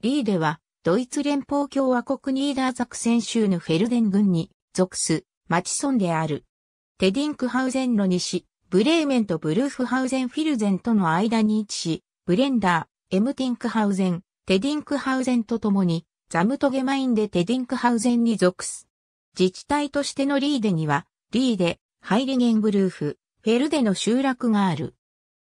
リーデは、ドイツ連邦共和国ニーダーザクセン州のフェルデン郡に属す町村である。テディンクハウゼンの西、ブレーメンとブルーフハウゼンフィルゼンとの間に位置し、ブレンダー、エムティンクハウゼン、テディンクハウゼンとともに、ザムトゲマインでテディンクハウゼンに属す。自治体としてのリーデには、リーデ、ハイリゲンブルーフ、フェルデの集落がある。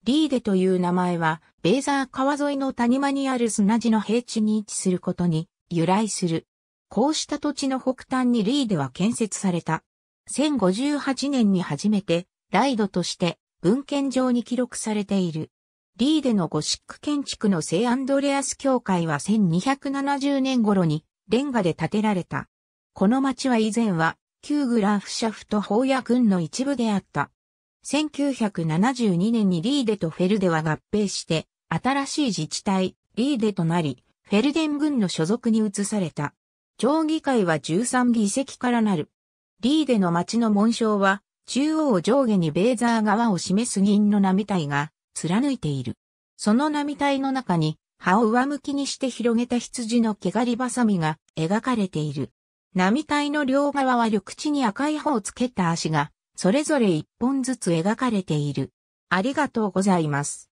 リーデという名前は、ベーザー川沿いの谷間にある砂地の平地に位置することに由来する。こうした土地の北端にリーデは建設された。1058年に初めて、ライドとして文献上に記録されている。リーデのゴシック建築の聖アンドレアス教会は1270年頃にレンガで建てられた。この町は以前は旧グラフシャフト法や軍の一部であった。1972年にリーデとフェルデは合併して、新しい自治体、リーデとなり、フェルデン軍の所属に移された。町議会は13議席からなる。リーデの町の紋章は、中央上下にベーザー側を示す銀の波体が貫いている。その波体の中に、葉を上向きにして広げた羊の毛刈りばさみが描かれている。波体の両側は緑地に赤い葉をつけた足がそれぞれ一本ずつ描かれている。ありがとうございます。